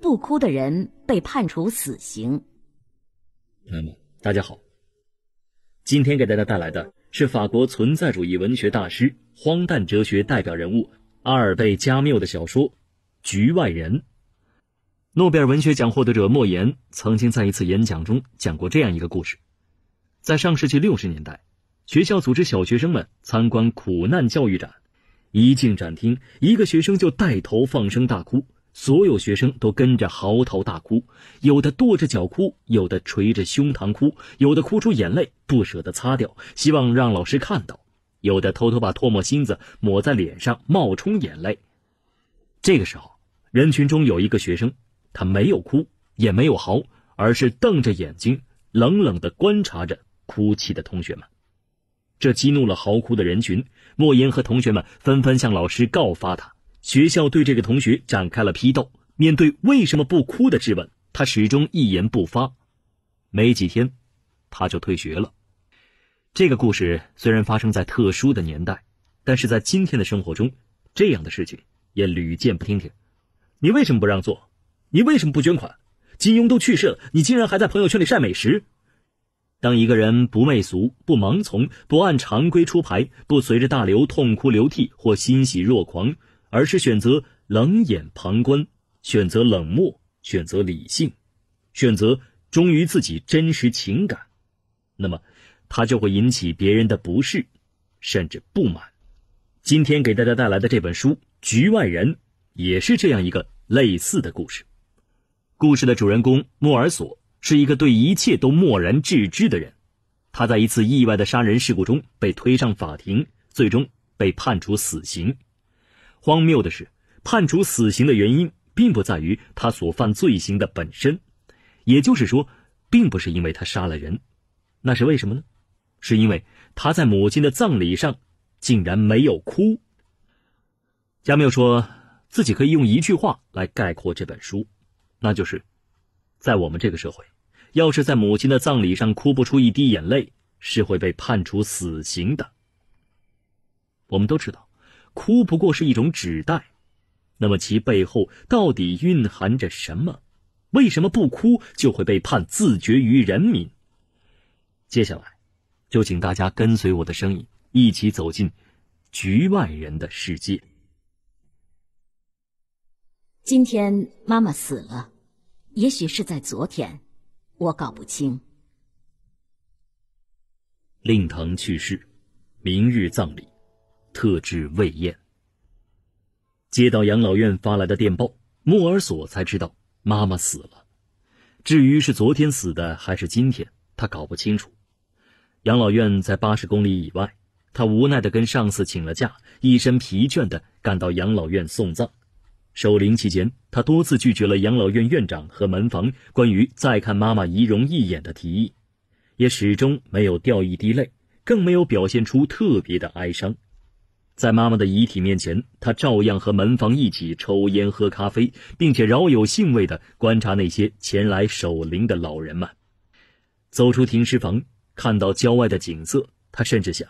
不哭的人被判处死刑。朋友们，大家好。今天给大家带来的是法国存在主义文学大师、荒诞哲学代表人物阿尔贝·加缪的小说《局外人》。诺贝尔文学奖获得者莫言曾经在一次演讲中讲过这样一个故事：在上世纪六十年代，学校组织小学生们参观苦难教育展，一进展厅，一个学生就带头放声大哭。所有学生都跟着嚎啕大哭，有的跺着脚哭，有的捶着胸膛哭，有的哭出眼泪不舍得擦掉，希望让老师看到；有的偷偷把唾沫星子抹在脸上冒充眼泪。这个时候，人群中有一个学生，他没有哭，也没有嚎，而是瞪着眼睛冷冷的观察着哭泣的同学们。这激怒了嚎哭的人群，莫言和同学们纷纷向老师告发他。学校对这个同学展开了批斗。面对为什么不哭的质问，他始终一言不发。没几天，他就退学了。这个故事虽然发生在特殊的年代，但是在今天的生活中，这样的事情也屡见不。听听，你为什么不让座？你为什么不捐款？金庸都去世了，你竟然还在朋友圈里晒美食。当一个人不媚俗、不盲从、不按常规出牌、不随着大流痛哭流涕或欣喜若狂。而是选择冷眼旁观，选择冷漠，选择理性，选择忠于自己真实情感，那么他就会引起别人的不适，甚至不满。今天给大家带来的这本书《局外人》，也是这样一个类似的故事。故事的主人公莫尔索是一个对一切都漠然置之的人，他在一次意外的杀人事故中被推上法庭，最终被判处死刑。荒谬的是，判处死刑的原因并不在于他所犯罪行的本身，也就是说，并不是因为他杀了人，那是为什么呢？是因为他在母亲的葬礼上竟然没有哭。加缪说自己可以用一句话来概括这本书，那就是：在我们这个社会，要是在母亲的葬礼上哭不出一滴眼泪，是会被判处死刑的。我们都知道。哭不过是一种指代，那么其背后到底蕴含着什么？为什么不哭就会被判自绝于人民？接下来，就请大家跟随我的声音，一起走进局外人的世界。今天妈妈死了，也许是在昨天，我搞不清。令堂去世，明日葬礼。特制胃宴。接到养老院发来的电报，莫尔索才知道妈妈死了。至于是昨天死的还是今天，他搞不清楚。养老院在八十公里以外，他无奈地跟上司请了假，一身疲倦地赶到养老院送葬。守灵期间，他多次拒绝了养老院院长和门房关于再看妈妈遗容一眼的提议，也始终没有掉一滴泪，更没有表现出特别的哀伤。在妈妈的遗体面前，他照样和门房一起抽烟、喝咖啡，并且饶有兴味地观察那些前来守灵的老人们。走出停尸房，看到郊外的景色，他甚至想，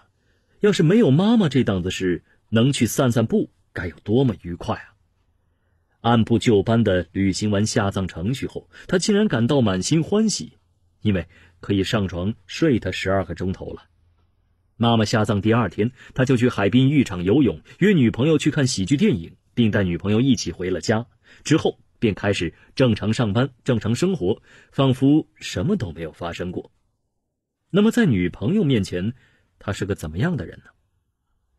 要是没有妈妈这档子事，能去散散步，该有多么愉快啊！按部就班地履行完下葬程序后，他竟然感到满心欢喜，因为可以上床睡他十二个钟头了。妈妈下葬第二天，他就去海滨浴场游泳，约女朋友去看喜剧电影，并带女朋友一起回了家。之后便开始正常上班、正常生活，仿佛什么都没有发生过。那么在女朋友面前，他是个怎么样的人呢？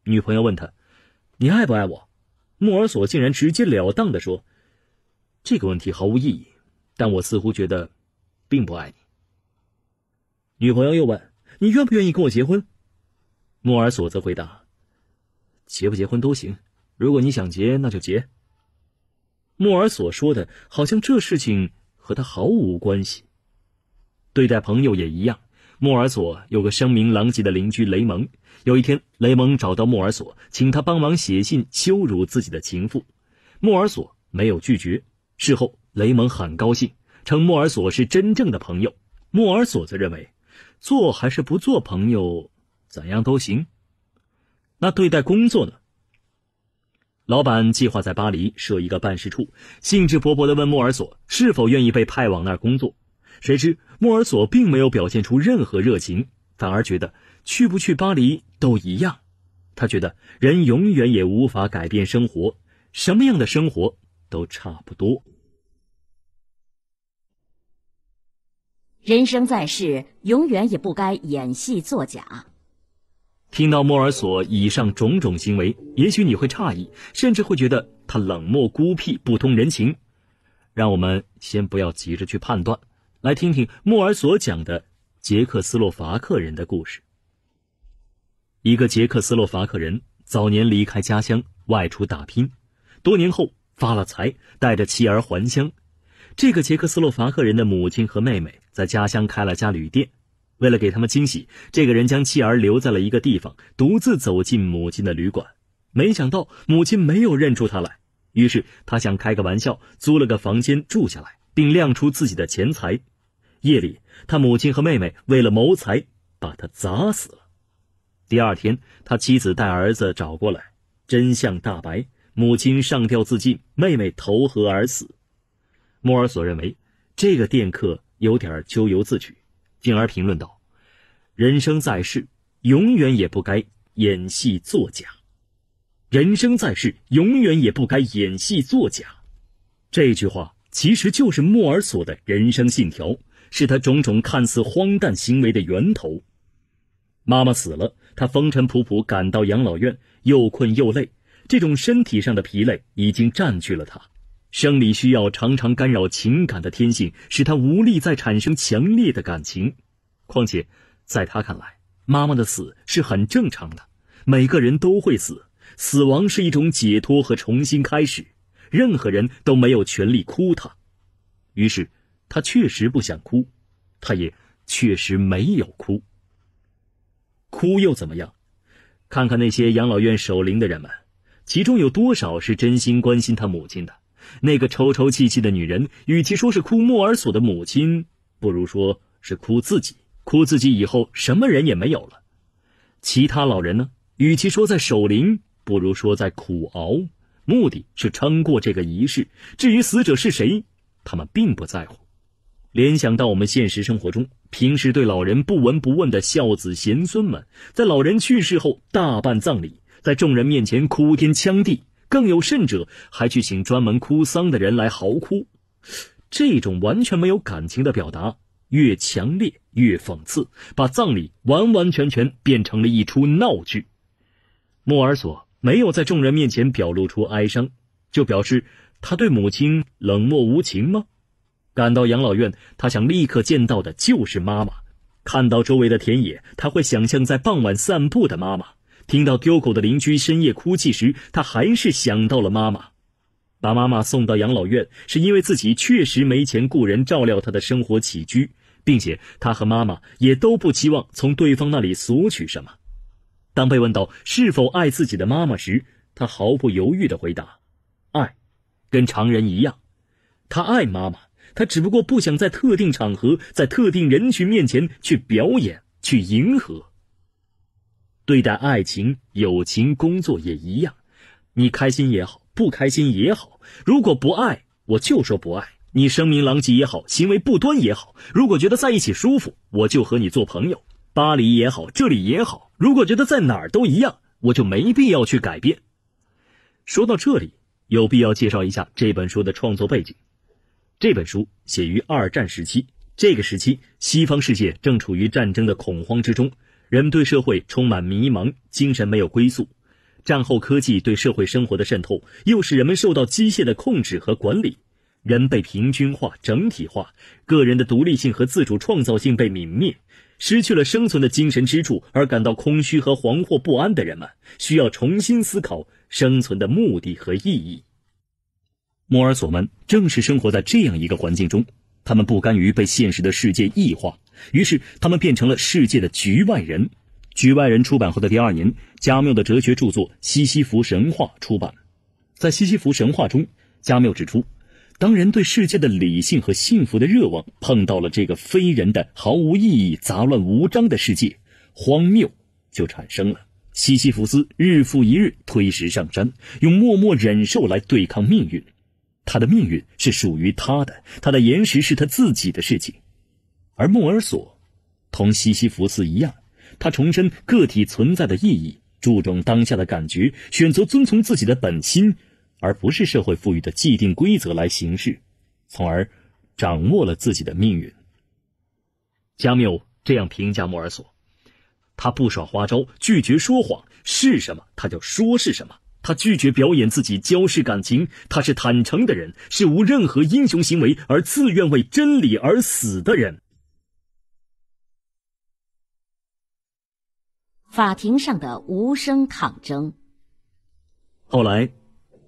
女朋友问他：“你爱不爱我？”莫尔索竟然直截了当地说：“这个问题毫无意义，但我似乎觉得，并不爱你。”女朋友又问：“你愿不愿意跟我结婚？”莫尔索则回答：“结不结婚都行，如果你想结，那就结。”莫尔所说的，好像这事情和他毫无关系。对待朋友也一样。莫尔索有个声名狼藉的邻居雷蒙。有一天，雷蒙找到莫尔索，请他帮忙写信羞辱自己的情妇。莫尔索没有拒绝。事后，雷蒙很高兴，称莫尔索是真正的朋友。莫尔索则认为，做还是不做朋友。怎样都行。那对待工作呢？老板计划在巴黎设一个办事处，兴致勃勃的问莫尔索是否愿意被派往那儿工作。谁知莫尔索并没有表现出任何热情，反而觉得去不去巴黎都一样。他觉得人永远也无法改变生活，什么样的生活都差不多。人生在世，永远也不该演戏作假。听到莫尔索以上种种行为，也许你会诧异，甚至会觉得他冷漠孤僻、不通人情。让我们先不要急着去判断，来听听莫尔索讲的捷克斯洛伐克人的故事。一个捷克斯洛伐克人早年离开家乡外出打拼，多年后发了财，带着妻儿还乡。这个捷克斯洛伐克人的母亲和妹妹在家乡开了家旅店。为了给他们惊喜，这个人将妻儿留在了一个地方，独自走进母亲的旅馆。没想到母亲没有认出他来，于是他想开个玩笑，租了个房间住下来，并亮出自己的钱财。夜里，他母亲和妹妹为了谋财，把他砸死了。第二天，他妻子带儿子找过来，真相大白：母亲上吊自尽，妹妹投河而死。莫尔索认为，这个电客有点咎由自取。进而评论道：“人生在世，永远也不该演戏作假。人生在世，永远也不该演戏作假。”这句话其实就是莫尔索的人生信条，是他种种看似荒诞行为的源头。妈妈死了，他风尘仆仆赶到养老院，又困又累，这种身体上的疲累已经占据了他。生理需要常常干扰情感的天性，使他无力再产生强烈的感情。况且，在他看来，妈妈的死是很正常的，每个人都会死，死亡是一种解脱和重新开始，任何人都没有权利哭他。于是，他确实不想哭，他也确实没有哭。哭又怎么样？看看那些养老院守灵的人们，其中有多少是真心关心他母亲的？那个抽抽泣泣的女人，与其说是哭莫尔索的母亲，不如说是哭自己，哭自己以后什么人也没有了。其他老人呢？与其说在守灵，不如说在苦熬，目的是撑过这个仪式。至于死者是谁，他们并不在乎。联想到我们现实生活中，平时对老人不闻不问的孝子贤孙们，在老人去世后大办葬礼，在众人面前哭天抢地。更有甚者，还去请专门哭丧的人来嚎哭，这种完全没有感情的表达，越强烈越讽刺，把葬礼完完全全变成了一出闹剧。莫尔索没有在众人面前表露出哀伤，就表示他对母亲冷漠无情吗？赶到养老院，他想立刻见到的就是妈妈。看到周围的田野，他会想象在傍晚散步的妈妈。听到丢狗的邻居深夜哭泣时，他还是想到了妈妈。把妈妈送到养老院，是因为自己确实没钱雇人照料她的生活起居，并且他和妈妈也都不期望从对方那里索取什么。当被问到是否爱自己的妈妈时，他毫不犹豫地回答：“爱，跟常人一样，他爱妈妈。他只不过不想在特定场合、在特定人群面前去表演、去迎合。”对待爱情、友情、工作也一样，你开心也好，不开心也好。如果不爱，我就说不爱你；声名狼藉也好，行为不端也好。如果觉得在一起舒服，我就和你做朋友。巴黎也好，这里也好。如果觉得在哪儿都一样，我就没必要去改变。说到这里，有必要介绍一下这本书的创作背景。这本书写于二战时期，这个时期西方世界正处于战争的恐慌之中。人们对社会充满迷茫，精神没有归宿；战后科技对社会生活的渗透，又使人们受到机械的控制和管理，人被平均化、整体化，个人的独立性和自主创造性被泯灭，失去了生存的精神支柱，而感到空虚和惶惑不安的人们，需要重新思考生存的目的和意义。莫尔索们正是生活在这样一个环境中，他们不甘于被现实的世界异化。于是，他们变成了世界的局外人。《局外人》出版后的第二年，加缪的哲学著作《西西弗神话》出版。在《西西弗神话》中，加缪指出，当人对世界的理性和幸福的热望碰到了这个非人的、毫无意义、杂乱无章的世界，荒谬就产生了。西西弗斯日复一日推石上山，用默默忍受来对抗命运。他的命运是属于他的，他的岩石是他自己的事情。而莫尔索，同西西弗斯一样，他重申个体存在的意义，注重当下的感觉，选择遵从自己的本心，而不是社会赋予的既定规则来行事，从而掌握了自己的命运。加缪这样评价莫尔索：，他不耍花招，拒绝说谎，是什么他就说是什么，他拒绝表演自己，交涉感情，他是坦诚的人，是无任何英雄行为而自愿为真理而死的人。法庭上的无声抗争。后来，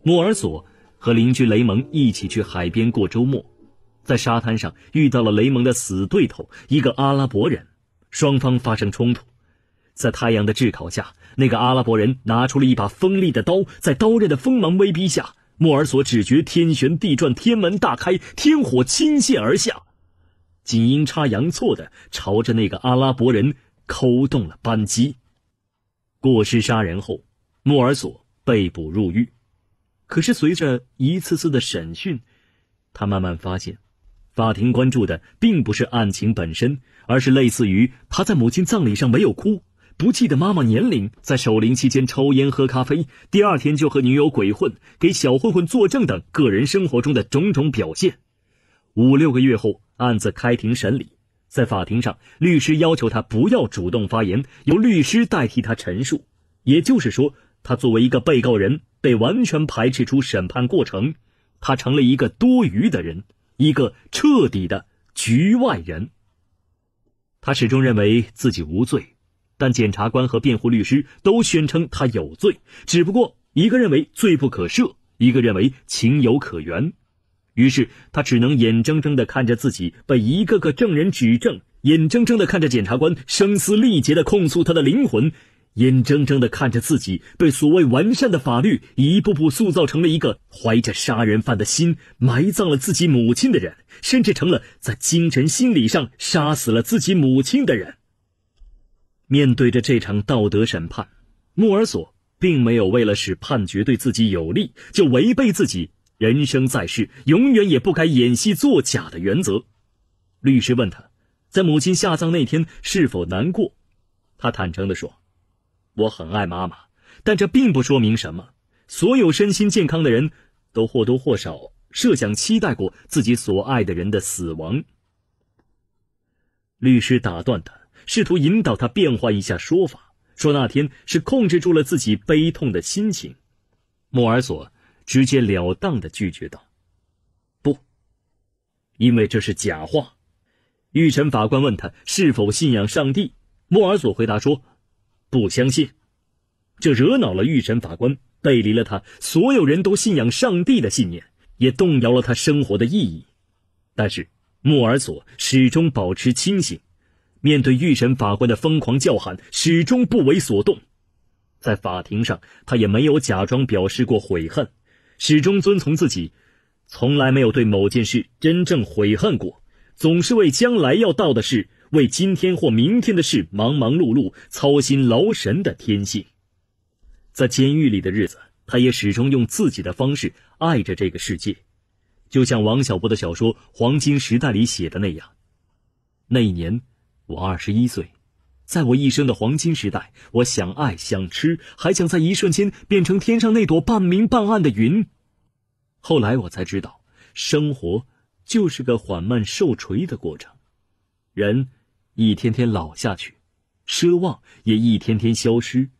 莫尔索和邻居雷蒙一起去海边过周末，在沙滩上遇到了雷蒙的死对头一个阿拉伯人，双方发生冲突。在太阳的炙烤下，那个阿拉伯人拿出了一把锋利的刀，在刀刃的锋芒威逼下，莫尔索只觉天旋地转，天门大开，天火倾泻而下，竟阴差阳错地朝着那个阿拉伯人扣动了扳机。过失杀人后，莫尔索被捕入狱。可是随着一次次的审讯，他慢慢发现，法庭关注的并不是案情本身，而是类似于他在母亲葬礼上没有哭、不记得妈妈年龄、在守灵期间抽烟喝咖啡、第二天就和女友鬼混、给小混混作证等个人生活中的种种表现。五六个月后，案子开庭审理。在法庭上，律师要求他不要主动发言，由律师代替他陈述。也就是说，他作为一个被告人，被完全排斥出审判过程，他成了一个多余的人，一个彻底的局外人。他始终认为自己无罪，但检察官和辩护律师都宣称他有罪，只不过一个认为罪不可赦，一个认为情有可原。于是他只能眼睁睁地看着自己被一个个证人指证，眼睁睁地看着检察官声嘶力竭地控诉他的灵魂，眼睁睁地看着自己被所谓完善的法律一步步塑造成了一个怀着杀人犯的心埋葬了自己母亲的人，甚至成了在精神心理上杀死了自己母亲的人。面对着这场道德审判，莫尔索并没有为了使判决对自己有利就违背自己。人生在世，永远也不该演戏作假的原则。律师问他，在母亲下葬那天是否难过？他坦诚地说：“我很爱妈妈，但这并不说明什么。所有身心健康的人，都或多或少设想、期待过自己所爱的人的死亡。”律师打断他，试图引导他变换一下说法，说那天是控制住了自己悲痛的心情。莫尔索。直截了当的拒绝道：“不，因为这是假话。”玉神法官问他是否信仰上帝，莫尔索回答说：“不相信。”这惹恼了玉神法官，背离了他所有人都信仰上帝的信念，也动摇了他生活的意义。但是莫尔索始终保持清醒，面对玉神法官的疯狂叫喊，始终不为所动。在法庭上，他也没有假装表示过悔恨。始终遵从自己，从来没有对某件事真正悔恨过，总是为将来要到的事、为今天或明天的事忙忙碌碌、操心劳神的天性。在监狱里的日子，他也始终用自己的方式爱着这个世界，就像王小波的小说《黄金时代》里写的那样：“那一年，我二十一岁。”在我一生的黄金时代，我想爱，想吃，还想在一瞬间变成天上那朵半明半暗的云。后来我才知道，生活就是个缓慢受锤的过程，人一天天老下去，奢望也一天天消失，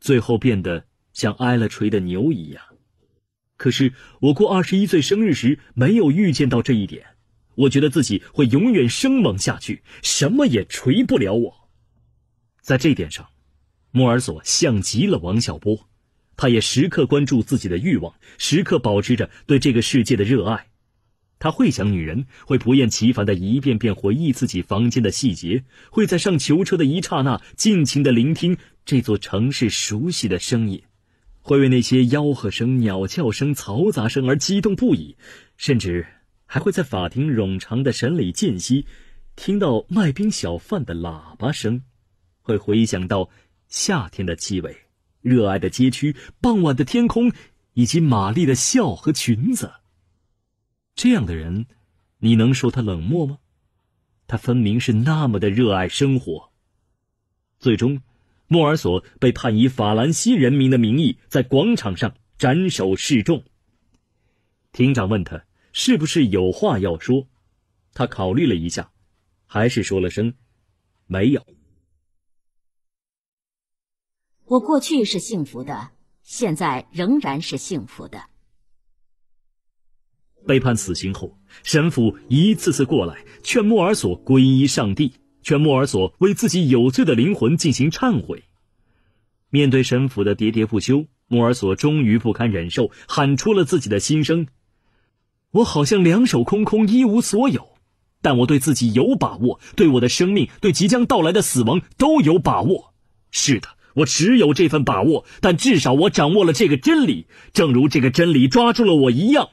最后变得像挨了锤的牛一样。可是我过二十一岁生日时没有预见到这一点，我觉得自己会永远生猛下去，什么也锤不了我。在这点上，莫尔索像极了王小波，他也时刻关注自己的欲望，时刻保持着对这个世界的热爱。他会想女人，会不厌其烦的一遍遍回忆自己房间的细节，会在上囚车的一刹那尽情的聆听这座城市熟悉的声音，会为那些吆喝声、鸟叫声、嘈杂声而激动不已，甚至还会在法庭冗长的审理间隙，听到卖冰小贩的喇叭声。会回想到夏天的气味、热爱的街区、傍晚的天空，以及玛丽的笑和裙子。这样的人，你能说他冷漠吗？他分明是那么的热爱生活。最终，莫尔索被判以法兰西人民的名义在广场上斩首示众。庭长问他是不是有话要说，他考虑了一下，还是说了声没有。我过去是幸福的，现在仍然是幸福的。被判死刑后，神父一次次过来劝莫尔索皈依上帝，劝莫尔索为自己有罪的灵魂进行忏悔。面对神父的喋喋不休，莫尔索终于不堪忍受，喊出了自己的心声：“我好像两手空空，一无所有，但我对自己有把握，对我的生命，对即将到来的死亡都有把握。是的。”我只有这份把握，但至少我掌握了这个真理。正如这个真理抓住了我一样，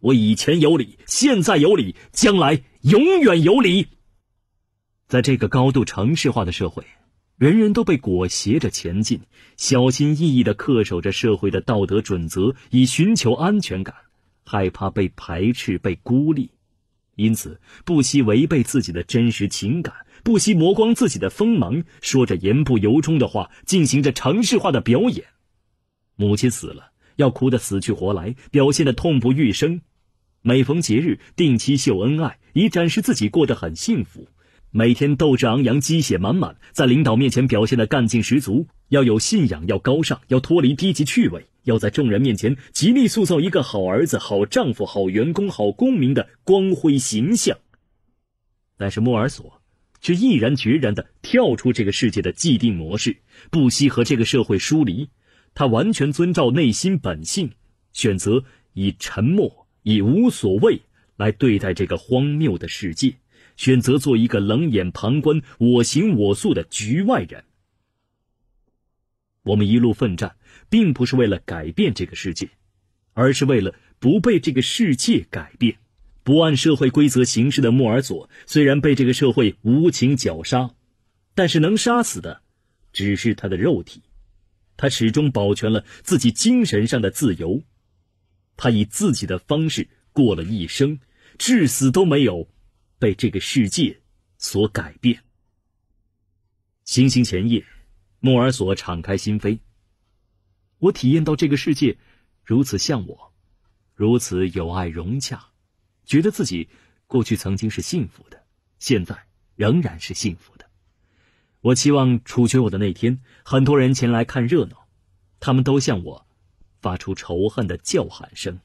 我以前有理，现在有理，将来永远有理。在这个高度城市化的社会，人人都被裹挟着前进，小心翼翼地恪守着社会的道德准则，以寻求安全感，害怕被排斥、被孤立，因此不惜违背自己的真实情感。不惜磨光自己的锋芒，说着言不由衷的话，进行着程市化的表演。母亲死了，要哭得死去活来，表现得痛不欲生；每逢节日，定期秀恩爱，以展示自己过得很幸福。每天斗志昂扬，鸡血满满，在领导面前表现得干劲十足。要有信仰，要高尚，要脱离低级趣味，要在众人面前极力塑造一个好儿子、好丈夫、好员工、好公民的光辉形象。但是莫尔索。却毅然决然地跳出这个世界的既定模式，不惜和这个社会疏离。他完全遵照内心本性，选择以沉默、以无所谓来对待这个荒谬的世界，选择做一个冷眼旁观、我行我素的局外人。我们一路奋战，并不是为了改变这个世界，而是为了不被这个世界改变。不按社会规则行事的莫尔索，虽然被这个社会无情绞杀，但是能杀死的，只是他的肉体，他始终保全了自己精神上的自由，他以自己的方式过了一生，至死都没有被这个世界所改变。行刑前夜，莫尔索敞开心扉。我体验到这个世界，如此像我，如此友爱融洽。觉得自己过去曾经是幸福的，现在仍然是幸福的。我期望处决我的那天，很多人前来看热闹，他们都向我发出仇恨的叫喊声。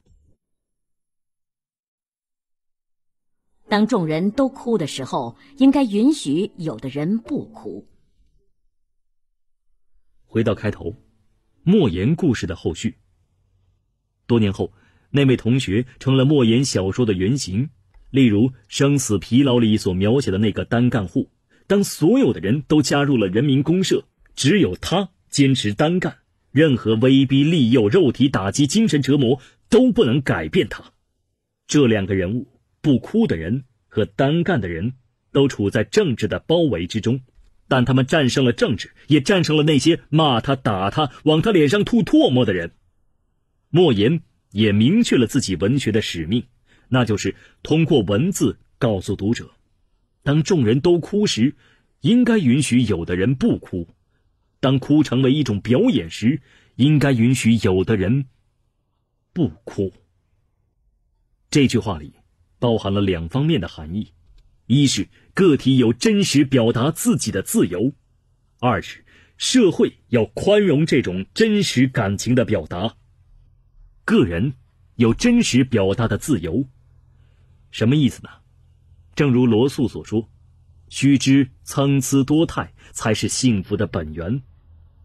当众人都哭的时候，应该允许有的人不哭。回到开头，莫言故事的后续。多年后。那位同学成了莫言小说的原型，例如《生死疲劳》里所描写的那个单干户。当所有的人都加入了人民公社，只有他坚持单干，任何威逼利诱、肉体打击、精神折磨都不能改变他。这两个人物，不哭的人和单干的人，都处在政治的包围之中，但他们战胜了政治，也战胜了那些骂他、打他、往他脸上吐唾沫的人。莫言。也明确了自己文学的使命，那就是通过文字告诉读者：当众人都哭时，应该允许有的人不哭；当哭成为一种表演时，应该允许有的人不哭。这句话里包含了两方面的含义：一是个体有真实表达自己的自由；二是社会要宽容这种真实感情的表达。个人有真实表达的自由，什么意思呢？正如罗素所说：“须知参差多态才是幸福的本源。”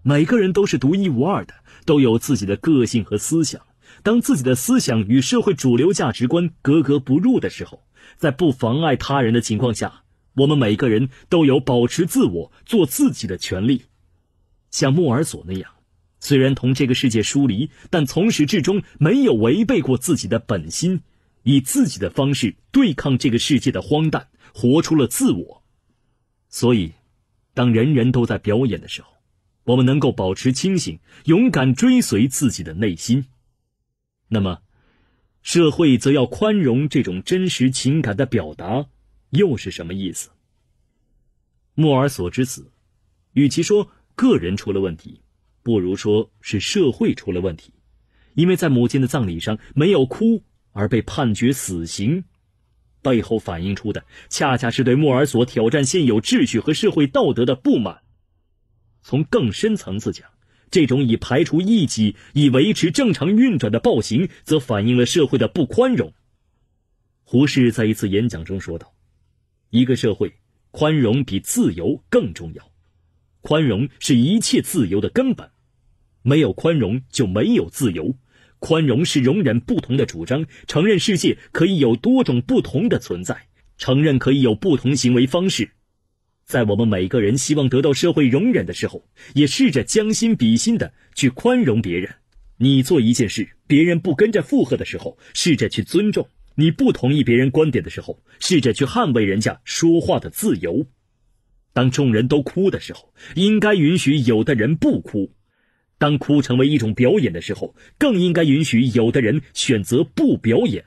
每个人都是独一无二的，都有自己的个性和思想。当自己的思想与社会主流价值观格格不入的时候，在不妨碍他人的情况下，我们每个人都有保持自我、做自己的权利。像莫尔索那样。虽然同这个世界疏离，但从始至终没有违背过自己的本心，以自己的方式对抗这个世界的荒诞，活出了自我。所以，当人人都在表演的时候，我们能够保持清醒，勇敢追随自己的内心。那么，社会则要宽容这种真实情感的表达，又是什么意思？莫尔索之死，与其说个人出了问题。不如说是社会出了问题，因为在母亲的葬礼上没有哭而被判决死刑，背后反映出的恰恰是对莫尔索挑战现有秩序和社会道德的不满。从更深层次讲，这种以排除异己、以维持正常运转的暴行，则反映了社会的不宽容。胡适在一次演讲中说道：“一个社会，宽容比自由更重要，宽容是一切自由的根本。”没有宽容就没有自由，宽容是容忍不同的主张，承认世界可以有多种不同的存在，承认可以有不同行为方式。在我们每个人希望得到社会容忍的时候，也试着将心比心的去宽容别人。你做一件事，别人不跟着附和的时候，试着去尊重；你不同意别人观点的时候，试着去捍卫人家说话的自由。当众人都哭的时候，应该允许有的人不哭。当哭成为一种表演的时候，更应该允许有的人选择不表演。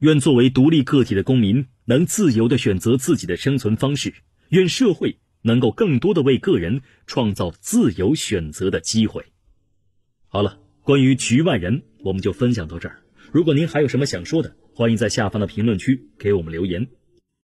愿作为独立个体的公民能自由的选择自己的生存方式。愿社会能够更多的为个人创造自由选择的机会。好了，关于局外人，我们就分享到这儿。如果您还有什么想说的，欢迎在下方的评论区给我们留言。